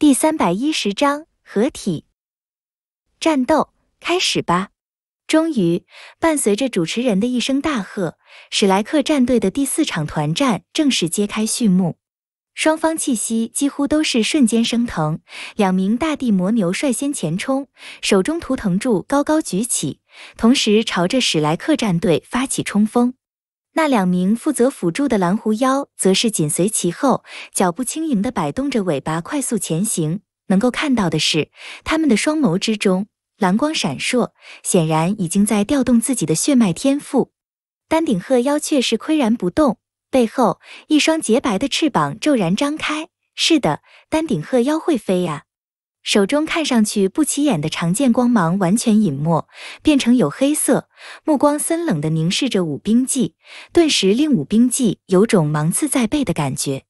第三百一十章合体战斗开始吧！终于，伴随着主持人的一声大喝，史莱克战队的第四场团战正式揭开序幕。双方气息几乎都是瞬间升腾，两名大地魔牛率先前冲，手中图腾柱高高举起，同时朝着史莱克战队发起冲锋。那两名负责辅助的蓝狐妖则是紧随其后，脚步轻盈地摆动着尾巴，快速前行。能够看到的是，他们的双眸之中蓝光闪烁，显然已经在调动自己的血脉天赋。丹顶鹤妖却是岿然不动，背后一双洁白的翅膀骤然张开。是的，丹顶鹤妖会飞呀。手中看上去不起眼的长剑光芒完全隐没，变成有黑色，目光森冷的凝视着武冰纪，顿时令武冰纪有种芒刺在背的感觉。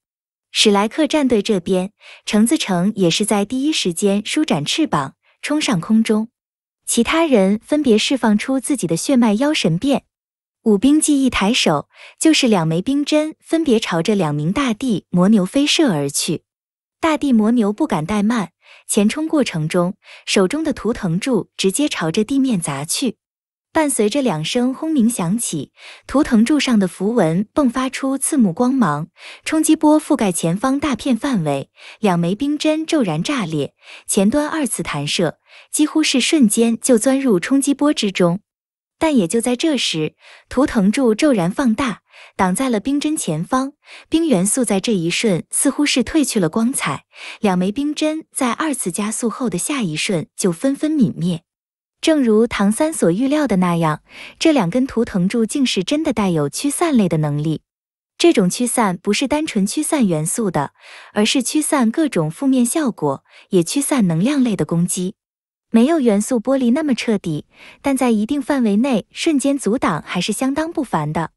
史莱克战队这边，橙子城也是在第一时间舒展翅膀冲上空中，其他人分别释放出自己的血脉妖神变。武冰纪一抬手，就是两枚冰针，分别朝着两名大地魔牛飞射而去。大地魔牛不敢怠慢。前冲过程中，手中的图腾柱直接朝着地面砸去，伴随着两声轰鸣响起，图腾柱上的符文迸发出刺目光芒，冲击波覆盖前方大片范围，两枚冰针骤然炸裂，前端二次弹射，几乎是瞬间就钻入冲击波之中，但也就在这时，图腾柱骤然放大。挡在了冰针前方，冰元素在这一瞬似乎是褪去了光彩。两枚冰针在二次加速后的下一瞬就纷纷泯灭，正如唐三所预料的那样，这两根图腾柱竟是真的带有驱散类的能力。这种驱散不是单纯驱散元素的，而是驱散各种负面效果，也驱散能量类的攻击。没有元素剥离那么彻底，但在一定范围内瞬间阻挡还是相当不凡的。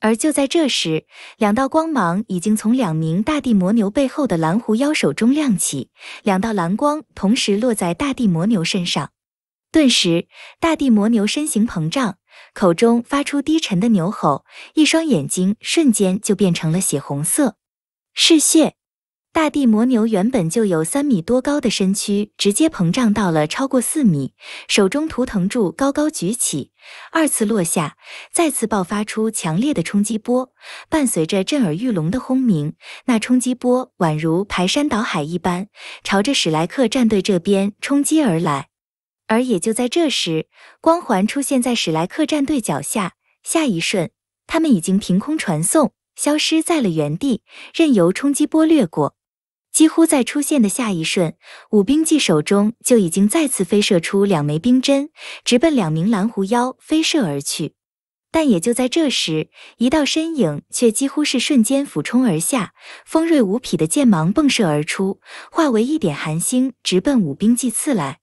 而就在这时，两道光芒已经从两名大地魔牛背后的蓝狐妖手中亮起，两道蓝光同时落在大地魔牛身上，顿时，大地魔牛身形膨胀，口中发出低沉的牛吼，一双眼睛瞬间就变成了血红色，嗜血。大地魔牛原本就有三米多高的身躯，直接膨胀到了超过四米，手中图腾柱高高举起，二次落下，再次爆发出强烈的冲击波，伴随着震耳欲聋的轰鸣，那冲击波宛如排山倒海一般，朝着史莱克战队这边冲击而来。而也就在这时，光环出现在史莱克战队脚下，下一瞬，他们已经凭空传送，消失在了原地，任由冲击波掠过。几乎在出现的下一瞬，武冰纪手中就已经再次飞射出两枚冰针，直奔两名蓝狐妖飞射而去。但也就在这时，一道身影却几乎是瞬间俯冲而下，锋锐无匹的剑芒迸射而出，化为一点寒星，直奔武冰纪刺来。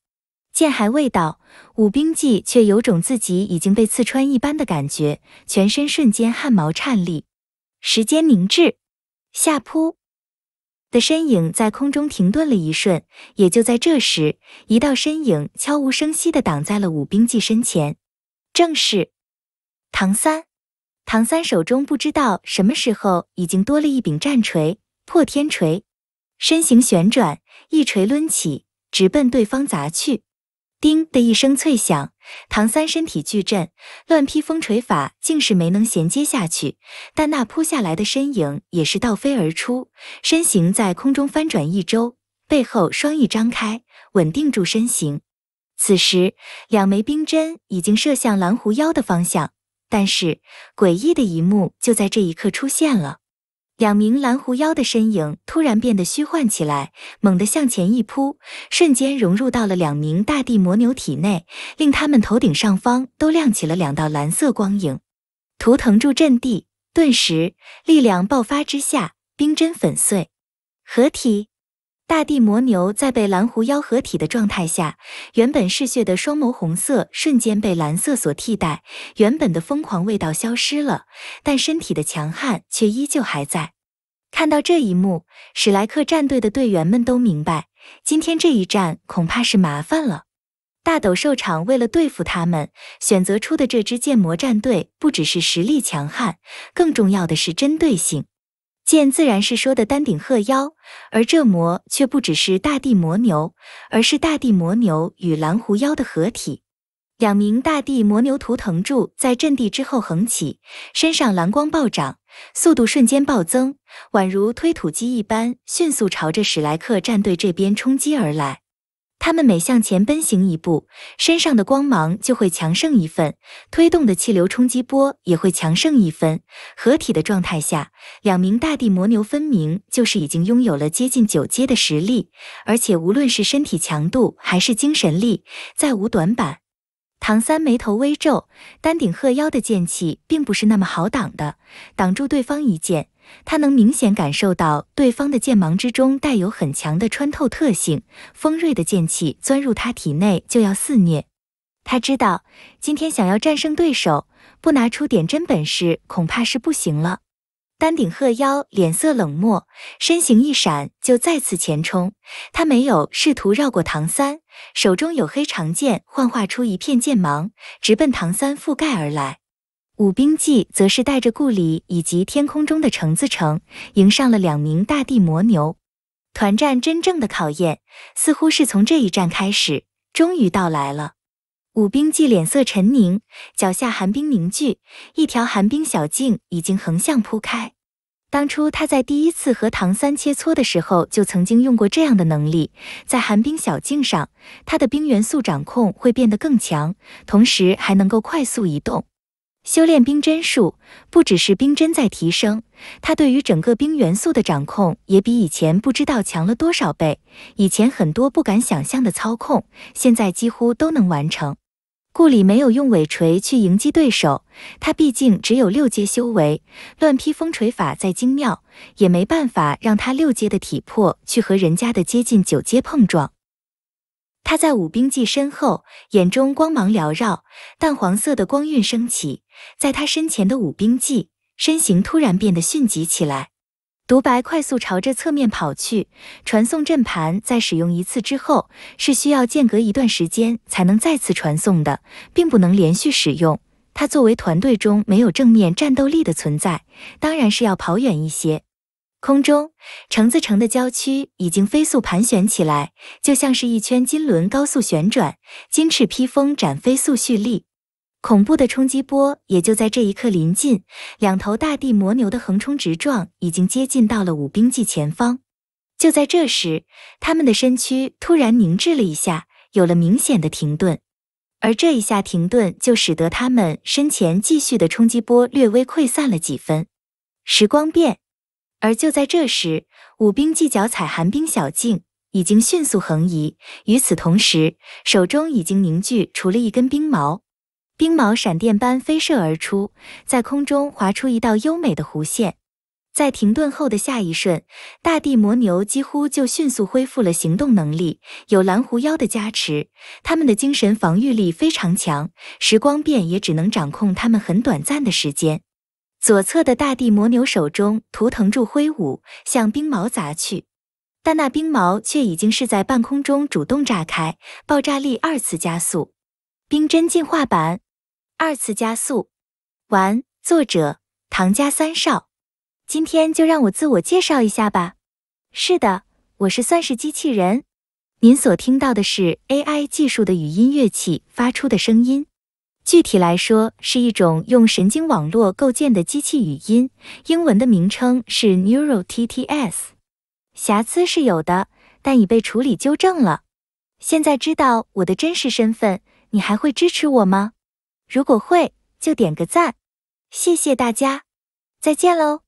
剑还未到，武冰纪却有种自己已经被刺穿一般的感觉，全身瞬间汗毛颤栗。时间凝滞，下扑。的身影在空中停顿了一瞬，也就在这时，一道身影悄无声息地挡在了武冰纪身前，正是唐三。唐三手中不知道什么时候已经多了一柄战锤——破天锤，身形旋转，一锤抡起，直奔对方砸去。叮的一声脆响，唐三身体巨震，乱劈风锤法竟是没能衔接下去。但那扑下来的身影也是倒飞而出，身形在空中翻转一周，背后双翼张开，稳定住身形。此时，两枚冰针已经射向蓝狐妖的方向，但是诡异的一幕就在这一刻出现了。两名蓝狐妖的身影突然变得虚幻起来，猛地向前一扑，瞬间融入到了两名大地魔牛体内，令他们头顶上方都亮起了两道蓝色光影。图腾柱阵地顿时力量爆发之下，冰针粉碎。合体大地魔牛在被蓝狐妖合体的状态下，原本嗜血的双眸红色瞬间被蓝色所替代，原本的疯狂味道消失了，但身体的强悍却依旧还在。看到这一幕，史莱克战队的队员们都明白，今天这一战恐怕是麻烦了。大斗兽场为了对付他们，选择出的这支剑魔战队，不只是实力强悍，更重要的是针对性。剑自然是说的丹顶鹤妖，而这魔却不只是大地魔牛，而是大地魔牛与蓝狐妖的合体。两名大地魔牛图腾柱在阵地之后横起，身上蓝光暴涨，速度瞬间暴增，宛如推土机一般，迅速朝着史莱克战队这边冲击而来。他们每向前奔行一步，身上的光芒就会强盛一份，推动的气流冲击波也会强盛一分。合体的状态下，两名大地魔牛分明就是已经拥有了接近九阶的实力，而且无论是身体强度还是精神力，再无短板。唐三眉头微皱，丹顶鹤妖的剑气并不是那么好挡的。挡住对方一剑，他能明显感受到对方的剑芒之中带有很强的穿透特性，锋锐的剑气钻入他体内就要肆虐。他知道，今天想要战胜对手，不拿出点真本事恐怕是不行了。丹顶鹤妖脸色冷漠，身形一闪就再次前冲。他没有试图绕过唐三，手中有黑长剑幻化出一片剑芒，直奔唐三覆盖而来。武冰纪则是带着顾里以及天空中的橙子城，迎上了两名大地魔牛。团战真正的考验，似乎是从这一战开始，终于到来了。武冰纪脸色沉凝，脚下寒冰凝聚，一条寒冰小径已经横向铺开。当初他在第一次和唐三切磋的时候，就曾经用过这样的能力。在寒冰小径上，他的冰元素掌控会变得更强，同时还能够快速移动。修炼冰针术，不只是冰针在提升，他对于整个冰元素的掌控也比以前不知道强了多少倍。以前很多不敢想象的操控，现在几乎都能完成。顾里没有用尾锤去迎击对手，他毕竟只有六阶修为，乱劈风锤法再精妙，也没办法让他六阶的体魄去和人家的接近九阶碰撞。他在武冰纪身后，眼中光芒缭绕，淡黄色的光晕升起，在他身前的武冰纪身形突然变得迅疾起来。独白快速朝着侧面跑去，传送阵盘在使用一次之后是需要间隔一段时间才能再次传送的，并不能连续使用。它作为团队中没有正面战斗力的存在，当然是要跑远一些。空中，橙子城的郊区已经飞速盘旋起来，就像是一圈金轮高速旋转。金翅披风展飞速蓄力。恐怖的冲击波也就在这一刻临近，两头大地魔牛的横冲直撞已经接近到了武兵纪前方。就在这时，他们的身躯突然凝滞了一下，有了明显的停顿。而这一下停顿，就使得他们身前继续的冲击波略微溃散了几分。时光变，而就在这时，武兵纪脚踩寒冰小径，已经迅速横移。与此同时，手中已经凝聚出了一根冰矛。冰矛闪电般飞射而出，在空中划出一道优美的弧线。在停顿后的下一瞬，大地魔牛几乎就迅速恢复了行动能力。有蓝狐妖的加持，他们的精神防御力非常强，时光变也只能掌控他们很短暂的时间。左侧的大地魔牛手中图腾柱挥舞，向冰矛砸去，但那冰矛却已经是在半空中主动炸开，爆炸力二次加速，冰针进化版。二次加速完，作者唐家三少。今天就让我自我介绍一下吧。是的，我是算是机器人。您所听到的是 AI 技术的语音乐器发出的声音，具体来说是一种用神经网络构建的机器语音，英文的名称是 Neural TTS。瑕疵是有的，但已被处理纠正了。现在知道我的真实身份，你还会支持我吗？如果会，就点个赞，谢谢大家，再见喽。